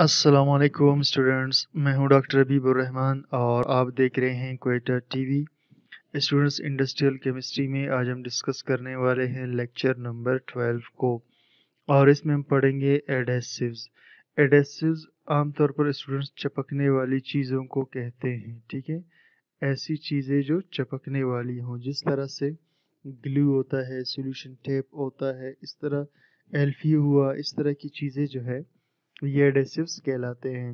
Aslam students मैं हूं doctor अबीबर Rahman और आप देख रहे हैं Quetta TV students industrial chemistry में आज हम डिस्कस करने वाले हैं लेक्चर नंबर ट्वेल्व को और इसमें हम पढ़ेंगे एडेसिव्स एडेसिव्स आमतौर पर स्टूडेंट्स चपकने वाली चीज़ों को कहते हैं ठीक है ऐसी चीज़ें जो चपकने वाली हों जिस तरह से ग्लू होता है सोल्यूशन टेप होता है इस तरह एल्फी हुआ इस तरह की चीज़ें जो है ये एडेसिव्स कहलाते हैं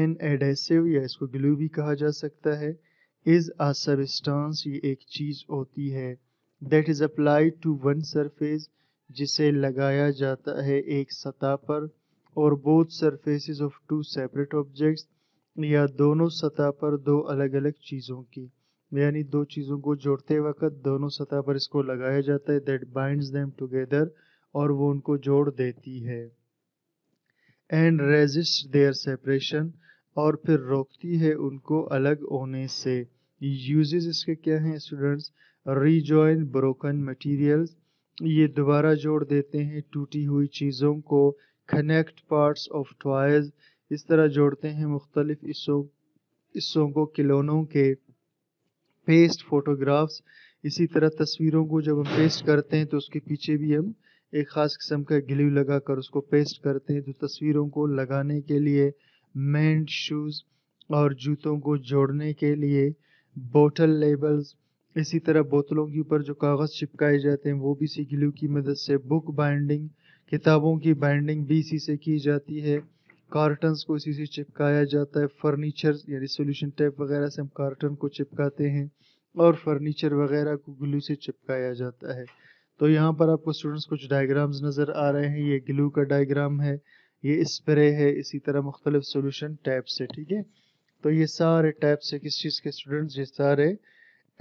एन एडेसिव या इसको ग्लू भी कहा जा सकता है इज आ सबस्टांस ये एक चीज़ होती है that is applied to one surface जिसे लगाया जाता है एक सतह पर और both surface of two separate objects या दोनों सतह पर दो अलग अलग चीज़ों की यानी दो चीज़ों को जोड़ते वक्त दोनों सतह पर इसको लगाया जाता है दैट बाइंड्स देम टुगेदर और वो उनको जोड़ देती है एंड रेजिस्ट देयर सेपरेशन और फिर रोकती है उनको अलग होने से यूजेस इसके क्या हैं स्टूडेंट्स रीजॉइन ब्रोकन मटेरियल्स ये दोबारा जोड़ देते हैं टूटी हुई चीज़ों को कनेक्ट पार्ट्स ऑफ टॉयज इस तरह जोड़ते हैं मुख्तलिफ हिस्सों हिस्सों को खिलौनों के पेस्ट फोटोग्राफ्स इसी तरह तस्वीरों को जब हम पेस्ट करते हैं तो उसके पीछे भी हम एक ख़ास किस्म का ग्लू कर उसको पेस्ट करते हैं जो तस्वीरों को लगाने के लिए मैं शूज़ और जूतों को जोड़ने के लिए बोतल लेबल्स इसी तरह बोतलों के ऊपर जो कागज़ चिपकाए जाते हैं वो भी इसी ग्लू की मदद से बुक बाइंडिंग किताबों की बाइंडिंग भी इसी से की जाती है कार्टन्स को इसी से चिपकाया जाता है फर्नीचर यानी सोल्यूशन टेप वगैरह से हम कार्टन को चिपकाते हैं और फर्नीचर वगैरह को ग्लू से चिपकाया जाता है तो यहाँ पर आपको स्टूडेंट्स कुछ डायग्राम्स नज़र आ रहे हैं ये ग्लू का डायग्राम है ये स्प्रे है इसी तरह मुख्तलिफ सोल्यूशन टैप्स है ठीक है तो ये सारे टाइप्स है किस चीज़ के स्टूडेंट्स ये सारे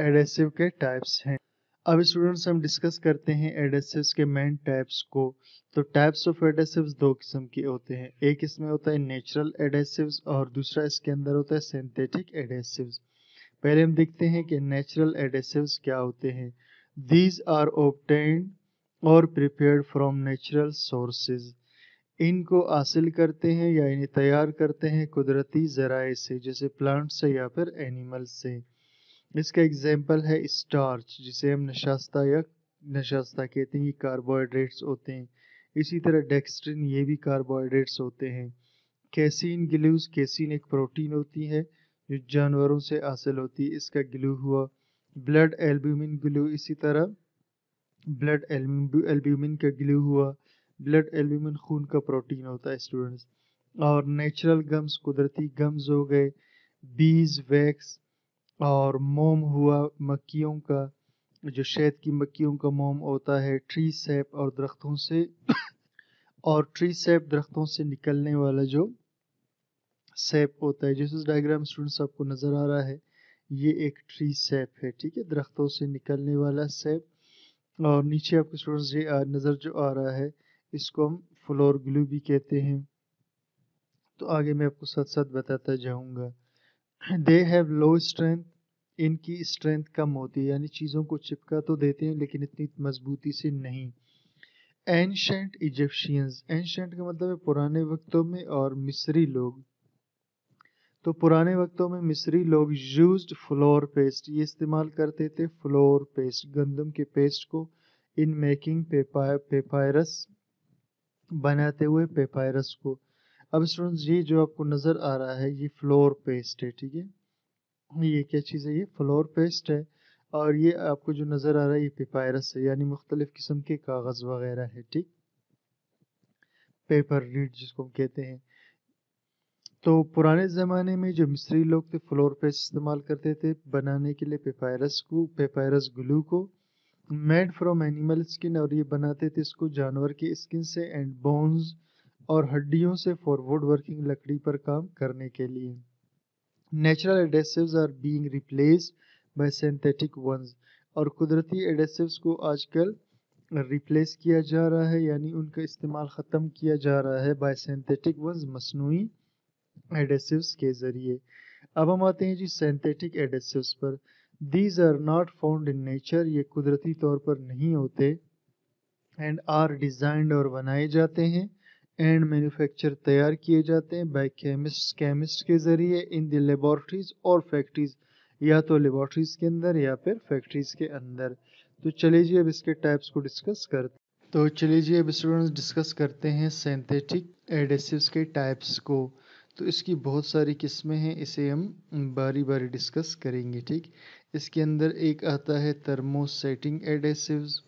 एडेसिव के टाइप्स हैं अब स्टूडेंट्स हम डिस्कस करते हैं एडेसिव के मेन टाइप्स को तो टाइप्स ऑफ एडेसिव दो किस्म के होते हैं एक इसमें होता है नेचुरल एडेसिव और दूसरा इसके अंदर होता है सिंथेटिक एडेसिव पहले हम देखते हैं कि नेचुरल एडेसिव क्या होते हैं These are obtained और prepared from natural sources. इनको हासिल करते हैं या इन्हें तैयार करते हैं कुदरती ज़राए से जैसे प्लांट से या फिर एनिमल से इसका एग्जाम्पल है स्टार्च जिसे हम नशास्ता या नशास्ता कहते हैं कार्बोहाइड्रेट्स होते हैं इसी तरह डेक्सट्रिन ये भी कार्बोहाइड्रेट्स होते हैं कैसीन ग्लूज कैसीन एक प्रोटीन होती है जो जानवरों से हासिल होती है इसका ग्लू हुआ ब्लड एल्ब्यूमिन ग्लू इसी तरह ब्लड एल्ब्यूमिन का ग्लू हुआ ब्लड एल्ब्यूमिन खून का प्रोटीन होता है स्टूडेंट्स और नेचुरल गम्स कुदरती गम्स हो गए बीज वैक्स और मोम हुआ मक्खियों का जो शहद की मक्खियों का मोम होता है ट्री सेप और दरख्तों से और ट्री सेप दरख्तों से निकलने वाला जो सेप होता है जिस डायग्राम स्टूडेंट्स आपको नज़र आ रहा है ये एक ट्री सेप है ठीक है दरख्तों से निकलने वाला सेप और नीचे आपको स्टूडेंट्स ये नज़र जो आ रहा है इसको हम फ्लोर ग्लू भी कहते हैं तो आगे मैं आपको साथ साथ बताता जाऊंगा दे हैव लो स्ट्रेंथ इनकी स्ट्रेंथ कम होती है यानी चीज़ों को चिपका तो देते हैं लेकिन इतनी मजबूती से नहीं एंशेंट इजिप्शियंस एंशेंट का मतलब है पुराने वक्तों में और मिस्री लोग तो पुराने वक्तों में मिस्री लोग यूज फ्लोर पेस्ट ये इस्तेमाल करते थे फ्लोर पेस्ट गंदम के पेस्ट को इन मेकिंग पेपायरस बनाते हुए पेपायरस को अब स्टूडेंट्स ये जो आपको नज़र आ रहा है ये फ्लोर पेस्ट है ठीक है ये क्या चीज़ है ये फ्लोर पेस्ट है और ये आपको जो नज़र आ रहा है ये पेपायरस है यानी मुख्तलिफ़ किस्म के कागज़ वगैरह है ठीक पेपर रीड जिसको हम कहते हैं तो पुराने ज़माने में जो मिस्री लोग थे फ्लोर पेस्ट इस्तेमाल करते थे बनाने के लिए पेपायरस को पेपायरस ग्लू को मेड फ्रॉम एनिमल स्किन और ये बनाते थे इसको जानवर की स्किन से एंड बोन्स और हड्डियों से फॉरवर्ड वर्किंग लकड़ी पर काम करने के लिए natural adhesives are being replaced by synthetic ones और कुदरती एडेसिव्स को आजकल रिप्लेस किया जा रहा है यानी उनका इस्तेमाल ख़त्म किया जा रहा है बाय सिंथेटिक वंस मसनू एडेसिव्स के ज़रिए अब हम आते हैं जी सेंथेटिक एडेसिव्स पर these are not found in nature ये कुदरती तौर पर नहीं होते एंड आर डिज़ाइंड और बनाए जाते हैं एंड मैन्युफैक्चर तैयार किए जाते हैं बाय केमिस्ट केमिस्ट के ज़रिए इन द लेबॉर्ट्रीज और फैक्ट्रीज या तो लेबॉर्ट्रीज के अंदर या फिर फैक्ट्रीज के अंदर तो चलिए जी अब इसके टाइप्स को डिस्कस करते तो चलिए जी अब स्टूडेंट्स डिस्कस करते हैं सेंथेटिक एडेसिव्स के टाइप्स को तो इसकी बहुत सारी किस्में हैं इसे हम बारी बारी डिस्कस करेंगे ठीक इसके अंदर एक आता है थर्मोसेटिंग एडेसिव्स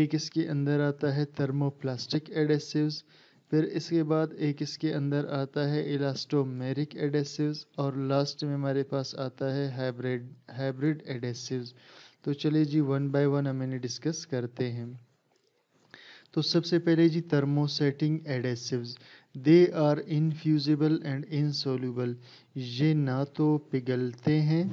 एक इसके अंदर आता है थर्मोप्लास्टिक एडेसिव्स फिर इसके बाद एक इसके अंदर आता है इलास्टोमेरिक एडेसिव्स और लास्ट में हमारे पास आता है हाइब्रिड हाइब्रिड एडेसिव्स तो चलिए जी वन बाय वन हम इन्हें डिस्कस करते हैं तो सबसे पहले जी thermosetting adhesives they are infusible and insoluble ये ना तो पिघलते हैं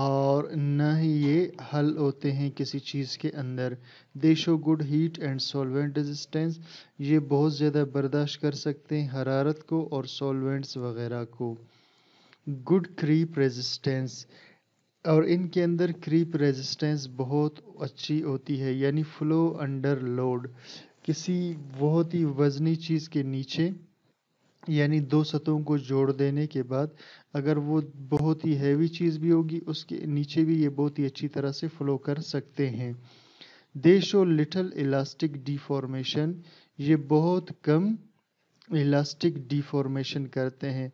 और न ही ये हल होते हैं किसी चीज़ के अंदर they show good heat and solvent resistance ये बहुत ज़्यादा बर्दाश्त कर सकते हैं हरारत को और सॉल्वेंट्स वगैरह को गुड क्रीप रेजिस्टेंस और इनके अंदर क्रीप रेजिस्टेंस बहुत अच्छी होती है यानी फ्लो अंडर लोड किसी बहुत ही वजनी चीज़ के नीचे यानी दो सतहों को जोड़ देने के बाद अगर वो बहुत ही हैवी चीज़ भी होगी उसके नीचे भी ये बहुत ही अच्छी तरह से फ्लो कर सकते हैं they show little elastic deformation ये बहुत कम इलास्टिक डिफॉर्मेशन करते हैं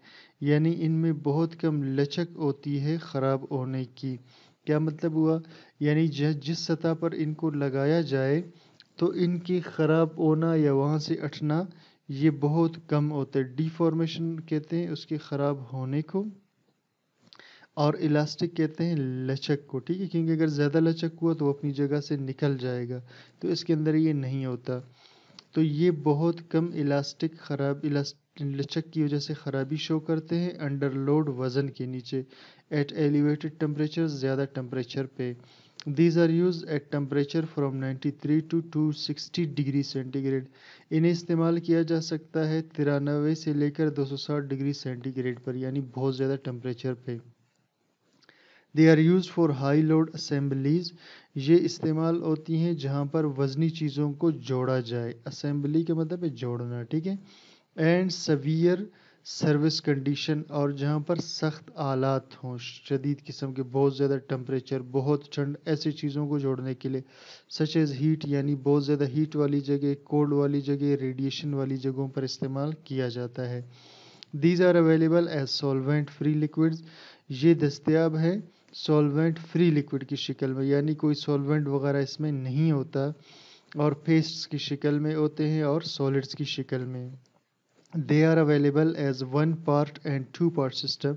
यानी इनमें बहुत कम लचक होती है ख़राब होने की क्या मतलब हुआ यानी जिस सतह पर इनको लगाया जाए तो इनकी ख़राब होना या वहाँ से अटना ये बहुत कम होता है डिफॉर्मेशन कहते हैं उसके ख़राब होने को और इलास्टिक कहते हैं लचक को ठीक है क्योंकि अगर ज़्यादा लचक हुआ तो वो अपनी जगह से निकल जाएगा तो इसके अंदर ये नहीं होता तो ये बहुत कम इलास्टिक ख़राब इलास्ट लचक की वजह से ख़राबी शो करते हैं अंडर लोड वज़न के नीचे एट एलिवेटेड टम्परेचर ज़्यादा टम्परेचर पे These are used at temperature from 93 to 260 degree centigrade इन्हें इस्तेमाल किया जा सकता है तिरानवे से लेकर 260 डिग्री सेंटीग्रेड पर यानी बहुत ज़्यादा टेम्परेचर पे they are used for high load assemblies ये इस्तेमाल होती हैं जहाँ पर वजनी चीज़ों को जोड़ा जाए असम्बली के मतलब है जोड़ना ठीक है एंड सवियर सर्विस कंडीशन और जहाँ पर सख्त आलात हों शदीद किस्म के बहुत ज़्यादा टम्परेचर बहुत ठंड ऐसी चीज़ों को जोड़ने के लिए सच एज़ हीट यानी बहुत ज़्यादा हीट वाली जगह कोल्ड वाली जगह रेडिएशन वाली जगहों पर इस्तेमाल किया जाता है these are available as solvent free liquid ये दस्तियाब है सॉल्वेंट फ्री लिक्विड की शिकल में यानी कोई सॉल्वेंट वगैरह इसमें नहीं होता और पेस्ट्स की शिकल में होते हैं और सॉलिड्स की शिकल में they are available as one part and two part system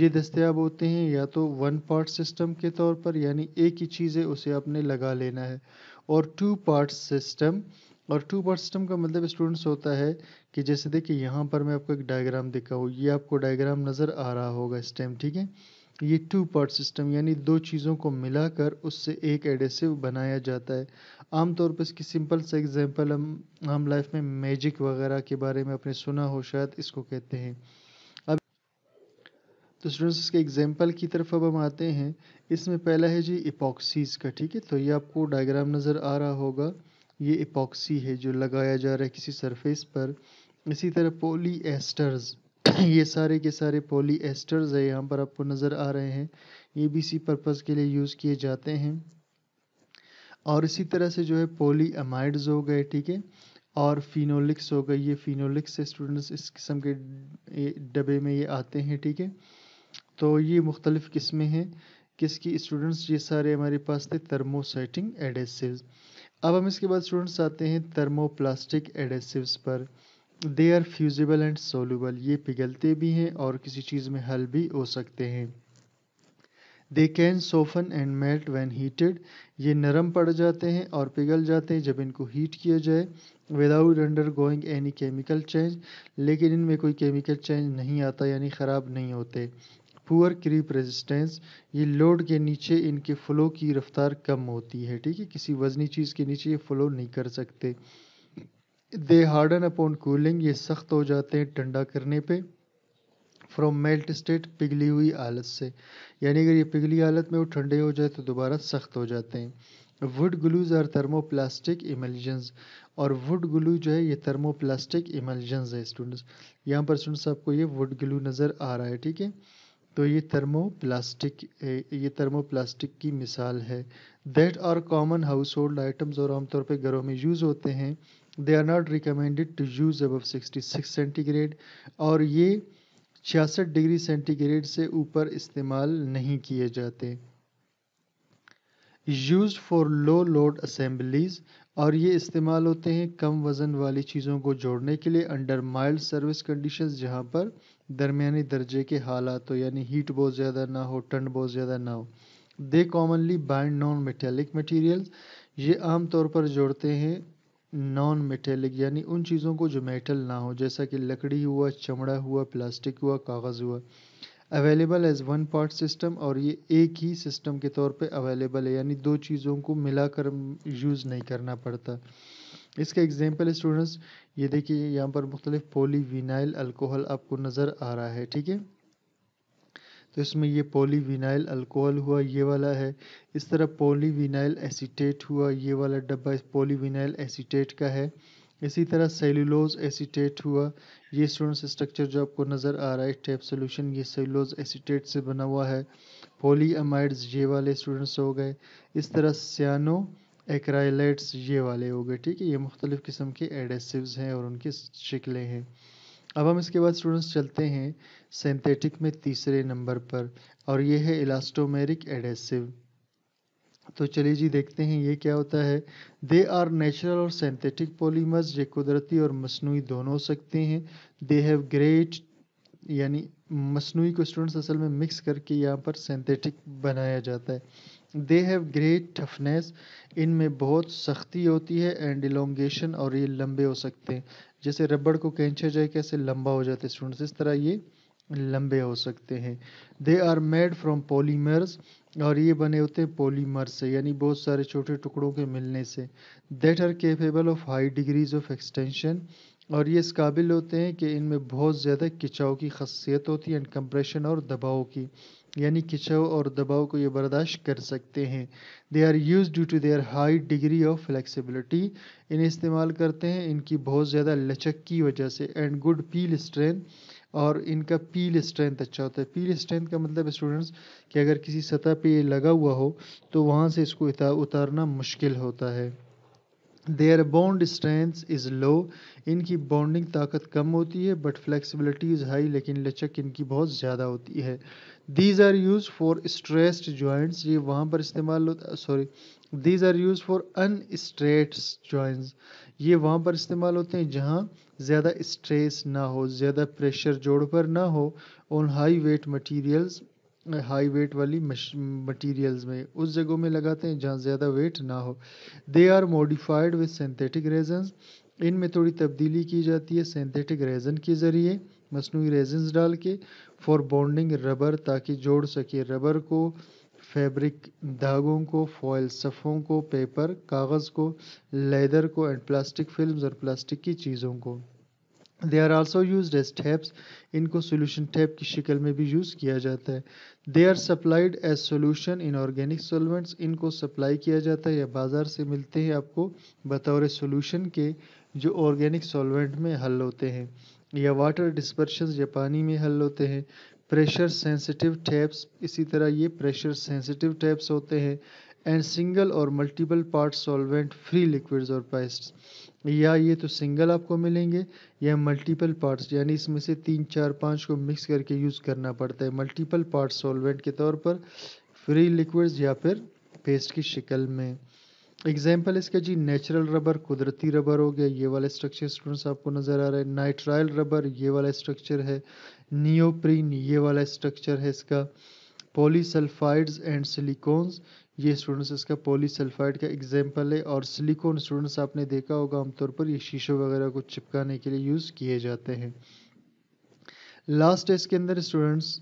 ये दस्तियाब होते हैं या तो वन पार्ट सिस्टम के तौर पर यानी एक ही चीज़ है उसे आपने लगा लेना है और टू पार्ट सिस्टम और टू पार्ट सिस्टम का मतलब स्टूडेंट्स होता है कि जैसे देखिए यहाँ पर मैं आपको एक डायग्राम दिखाऊँ ये आपको डायग्राम नज़र आ रहा होगा इस टाइम ठीक है ये टू पार्ट सिस्टम यानी दो चीज़ों को मिलाकर उससे एक एडेसिव बनाया जाता है आमतौर पर इसकी सिंपल सा एग्जांपल हम हम लाइफ में मैजिक वगैरह के बारे में अपने सुना हो शायद इसको कहते हैं अब तो स्टूडेंट्स इसके एग्जांपल की तरफ अब हम आते हैं इसमें पहला है जी इपॉक्सीज का ठीक है तो ये आपको डायग्राम नज़र आ रहा होगा ये इपॉक्सी है जो लगाया जा रहा है किसी सरफेस पर इसी तरह पोली एस्टर्स ये सारे के सारे पॉलीएस्टर्स है यहाँ पर आपको नज़र आ रहे हैं ये भी इसी पर्पज़ के लिए यूज़ किए जाते हैं और इसी तरह से जो है पोली अमाइड्स हो गए ठीक है और फिनोलिक्स हो गए ये फिनोलिक्स से स्टूडेंट्स इस किस्म के डब्बे में ये आते हैं ठीक है तो ये मुख्तलिफ़ किस्में हैं किसकी स्टूडेंट्स ये सारे हमारे पास थे थर्मोसेटिंग एडेसिव अब हम इसके बाद स्टूडेंट्स आते हैं थर्मोप्लास्टिक एडेसिव्स पर they are fusible and soluble ये पिघलते भी हैं और किसी चीज़ में हल भी हो सकते हैं they can soften and melt when heated ये नरम पड़ जाते हैं और पिघल जाते हैं जब इनको हीट किया जाए without undergoing any chemical change लेकिन इनमें कोई केमिकल चेंज नहीं आता यानी ख़राब नहीं होते पुअर क्रीप रेजिस्टेंस ये लोड के नीचे इनके फ्लो की रफ्तार कम होती है ठीक है किसी वजनी चीज़ के नीचे ये फ्लो नहीं कर सकते दे हार्डन अपॉन कूलिंग ये सख्त हो जाते हैं ठंडा करने पे फ्रॉम मेल्ट स्टेट पिघली हुई हालत से यानी अगर ये पिघली हालत में वो ठंडे हो जाए तो दोबारा सख्त हो जाते हैं wood glues are thermoplastic emulsions और वुड ग्लू जो है ये थर्मोप्लास्टिक इमल्जन्स है स्टूडेंट्स यहाँ पर स्टूडेंट्स आपको ये वुड ग्लू नज़र आ रहा है ठीक है तो ये थर्मोप्लास्टिक ये थर्मोप्लास्टिक की मिसाल है that are common household items और आमतौर पर घरों में यूज़ होते हैं they are not recommended to use above sixty six centigrade और ये छियासठ डिग्री सेंटीग्रेड से ऊपर इस्तेमाल नहीं किए जाते used for low load assemblies और ये इस्तेमाल होते हैं कम वज़न वाली चीज़ों को जोड़ने के लिए अंडर माइल्ड सर्विस कंडीशन जहाँ पर दरमिया दर्जे के हालात हो यानी हीट बहुत ज़्यादा ना हो ठंड बहुत ज़्यादा ना हो they commonly bind non metallic material ये आमतौर पर जोड़ते हैं नॉन मेटेलिक यानी उन चीज़ों को जो मेटल ना हो जैसा कि लकड़ी हुआ चमड़ा हुआ प्लास्टिक हुआ कागज़ हुआ available as one part system और ये एक ही सिस्टम के तौर पे अवेलेबल है यानी दो चीज़ों को मिलाकर यूज़ नहीं करना पड़ता इसका एग्जांपल स्टूडेंट्स ये देखिए यहाँ पर मुख्तलिफ पोली विनाइल अल्कोहल आपको नज़र आ रहा है ठीक है तो इसमें ये पॉलीविनाइल अल्कोहल हुआ ये वाला है इस तरह पॉलीविनाइल एसीटेट हुआ ये वाला डब्बा इस पॉलीविनाइल एसीटेट का है इसी तरह सेलुलोज एसीटेट हुआ ये स्टूडेंट्स स्ट्रक्चर जो आपको नज़र आ रहा है टेप सोल्यूशन ये सेलुलोज एसीटेट से बना हुआ है पोलीअमाइड्स ये वाले स्टूडेंट्स हो गए इस तरह सियानो एक्राइलाइट्स ये वाले हो गए ठीक है ये मुख्तलिफ़ किस्म के एडेसिव्स हैं और उनकी शिकलें हैं अब हम इसके बाद स्टूडेंट्स चलते हैं सिंथेटिक में तीसरे नंबर पर और ये है इलास्टोमेरिक एडेसिव तो चलिए जी देखते हैं ये क्या होता है दे आर नेचुरल और सिंथेटिक पॉलीमर्स ये कुदरती और मसनू दोनों हो सकते हैं दे हैव ग्रेट यानी मसनू को स्टूडेंट्स असल में मिक्स करके यहाँ पर सिंथेटिक बनाया जाता है दे हैव ग्रेट टफनेस इनमें बहुत सख्ती होती है एंड इलोंगेशन और ये लंबे हो सकते हैं जैसे रबड़ को कैंचा जाए कैसे लंबा हो जाता है स्टूडेंट्स इस तरह ये लंबे हो सकते हैं they are made from polymers और ये बने होते हैं पोलीमर से यानी बहुत सारे छोटे टुकड़ों के मिलने से that are capable of high degrees of extension और ये इस काबिल होते हैं कि इनमें बहुत ज़्यादा खिंचाव की खासियत होती है एंड कंप्रेशन और दबाव की यानी खिंचाव और दबाव को ये बर्दाश्त कर सकते हैं they are used due to their high degree of flexibility इन्हें इस्तेमाल करते हैं इनकी बहुत ज़्यादा लचक की वजह से एंड गुड पील स्ट्रेंथ और इनका पील स्ट्रेंथ अच्छा होता है पील स्ट्रेंथ का मतलब स्टूडेंट्स कि अगर किसी सतह पे ये लगा हुआ हो तो वहाँ से इसको उतारना मुश्किल होता है their bond strength is low इनकी बॉन्डिंग ताकत कम होती है बट फ्लेक्सिबिलिटी इज़ हाई लेकिन लचक इनकी बहुत ज़्यादा होती है these are used for stressed joints ये वहाँ पर इस्तेमाल होता sorry these are used for unstressed joints ये वहाँ पर इस्तेमाल होते हैं जहाँ ज़्यादा स्ट्रेस ना हो ज़्यादा प्रेशर जोड़ पर ना हो on high weight materials high weight वाली मटेरियल्स में उस जगहों में लगाते हैं जहाँ ज़्यादा वेट ना हो they are modified with synthetic इन में थोड़ी तब्दीली की जाती है सिंथेटिक रेजन के ज़रिए मसनू रेजन्स डाल के फॉर बॉन्डिंग रबर ताकि जोड़ सके रबर को फैब्रिक धागों को फॉयल सफ़ों को पेपर कागज़ को लेदर को एंड प्लास्टिक फिल्म और प्लास्टिक की चीज़ों को they are also used as tapes इनको सोल्यूशन टैप की शिकल में भी यूज़ किया जाता है they are supplied as solution in organic solvents इनको सप्लाई किया जाता है या बाज़ार से मिलते हैं आपको बतौर सोल्यूशन के जो ऑर्गेनिक सोलवेंट में हल होते हैं या वाटर डिस्पर्शन या पानी में हल होते हैं प्रेशर सेंसिटिव टैप्स इसी तरह ये प्रेशर सेंसिटिव टैप्स होते हैं एंड सिंगल और multiple part solvent free liquids और पेस्ट या ये तो सिंगल आपको मिलेंगे या मल्टीपल पार्ट्स यानी इसमें से तीन चार पाँच को मिक्स करके यूज़ करना पड़ता है मल्टीपल पार्ट सॉल्वेंट के तौर पर फ्री लिक्विड्स या फिर पेस्ट की शिकल में एग्जाम्पल इसका जी नेचुरल रबर कुदरती रबर हो गया ये वाला स्ट्रक्चर स्टूडेंट्स आपको नज़र आ रहा है नाइट्राइल रबर ये वाला स्ट्रक्चर है नियोप्रीन ये वाला स्ट्रक्चर है इसका पॉलीसल्फाइड्स एंड सिलिकॉन्स ये स्टूडेंट्स इसका पॉलीसल्फाइड का एग्जांपल है और सिलिकॉन स्टूडेंट्स आपने देखा होगा आमतौर पर ये शीशे वगैरह को चिपकाने के लिए यूज़ किए जाते हैं लास्ट है इसके अंदर स्टूडेंट्स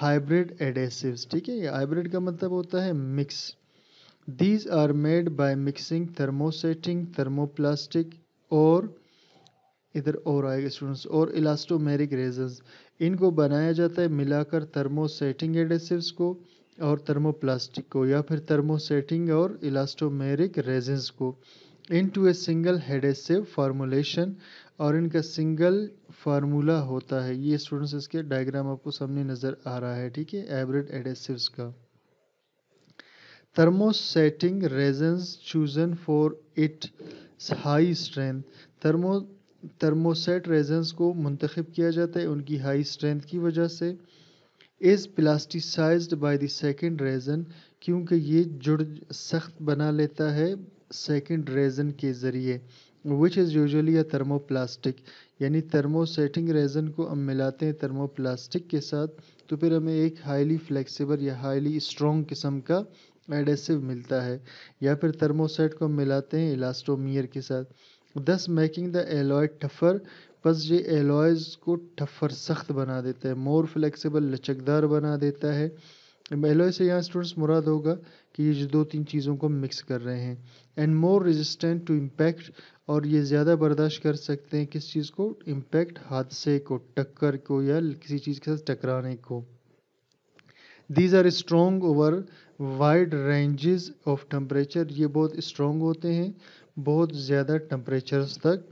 हाइब्रिड एडेसिव्स ठीक है हाइब्रिड का मतलब होता है mix these are made by mixing thermosetting thermoplastic और इधर और आएगा स्टूडेंट्स और इलास्टोमेरिक रेजन्स इनको बनाया जाता है मिलाकर थर्मोसेटिंग एडेसिव्स को और थर्मोप्लास्टिक को या फिर थर्मोसेटिंग और इलास्टोमेरिक रेजन्स को into a single adhesive formulation और इनका सिंगल फार्मूला होता है ये स्टूडेंट्स इसके डायग्राम आपको सामने नज़र आ रहा है ठीक है एवरेड एडेसिवस का thermosetting resins chosen for it high strength thermo thermoset resins को मुंतखब किया जाता है उनकी हाई स्ट्रेंथ की वजह से is plasticized by the second resin क्योंकि ये जुड़ सख्त बना लेता है सेकेंड रेजन के ज़रिए which is usually a thermoplastic यानी थर्मोसेटिंग रेजन को हम मिलाते हैं थर्मोप्लास्टिक के साथ तो फिर हमें एक हाईली फ्लैक्सीबल या हाईली स्ट्रॉन्ग किस्म का एडेसिव मिलता है या फिर थर्मोसेट को हम मिलाते हैं इलास्टोमियर के साथ दस मेकिंग द एलॉय टफर बस ये एलॉयज़ को टफर सख्त बना देता है मोर फ्लेक्सिबल लचकदार बना देता है एलॉय से यहाँ स्टूडेंट्स मुराद होगा कि ये जो दो तीन चीज़ों को मिक्स कर रहे हैं and more resistant to impact और ये ज़्यादा बर्दाश्त कर सकते हैं किस चीज़ को इम्पैक्ट हादसे को टक्कर को या किसी चीज़ के साथ टकराने को these are strong over wide ranges of temperature ये बहुत स्ट्रॉन्ग होते हैं बहुत ज़्यादा टम्परेचर तक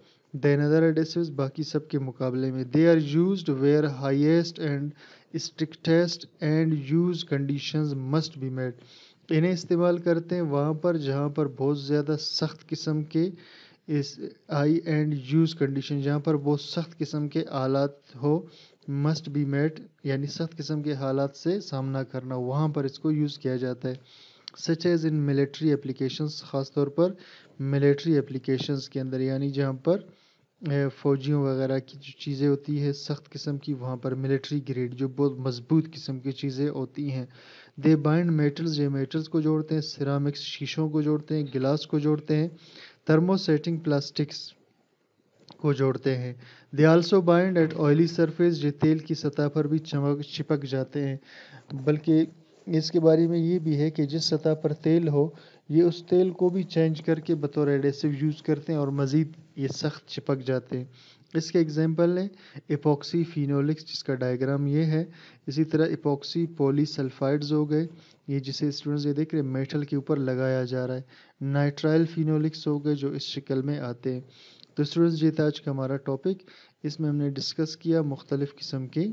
देन अदर बाकी सब के मुकाबले में they are used where highest and strictest end use condition must be made इन्हें इस्तेमाल करते हैं वहाँ पर जहाँ पर बहुत ज़्यादा सख्त किस्म के इस आई एंड यूज कंडीशन जहाँ पर बहुत सख्त किस्म के आलात हो मस्ट बी मेड यानी सख्त किस्म के हालात से सामना करना वहाँ पर इसको यूज़ किया जाता है such as in military application ख़ास तौर पर मिलिट्री एप्लीकेशन के अंदर यानी जहाँ पर फ़ौजियों वगैरह की जो चीज़ें होती है सख्त किस्म की वहाँ पर मिलिट्री ग्रेड जो बहुत मज़बूत किस्म की चीज़ें होती हैं दे बाइंड मेटल्स ये मेटल्स को जोड़ते हैं सिरामिक्स शीशों को जोड़ते हैं गिलास को जोड़ते हैं थर्मोसेटिंग प्लास्टिक्स को जोड़ते हैं they also bind at oily surface ये तेल की सतह पर भी चमक चिपक जाते हैं बल्कि इसके बारे में ये भी है कि जिस सतह पर तेल हो ये उस तेल को भी चेंज करके बतौर एडेसिव यूज़ करते हैं और मज़ीद ये सख्त चिपक जाते हैं इसके एग्जांपल हैं एपॉक्सी फिनोलिक्स जिसका डायग्राम ये है इसी तरह एपॉक्सी पॉलीसल्फाइड्स हो गए ये जिसे स्टूडेंट्स ये देख रहे हैं मेटल के ऊपर लगाया जा रहा है नाइट्राइल फिनोलिक्स हो गए जो इस शिकल में आते हैं तो स्टूडेंट्स ये था आज का हमारा टॉपिक इसमें हमने डिस्कस किया मुख्तलिफ़ किस्म के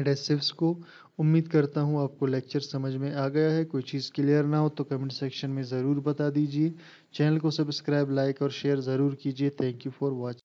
एडेसिव्स को उम्मीद करता हूँ आपको लेक्चर समझ में आ गया है कोई चीज़ क्लियर ना हो तो कमेंट सेक्शन में ज़रूर बता दीजिए चैनल को सब्सक्राइब लाइक और शेयर ज़रूर कीजिए थैंक यू फॉर वॉचिंग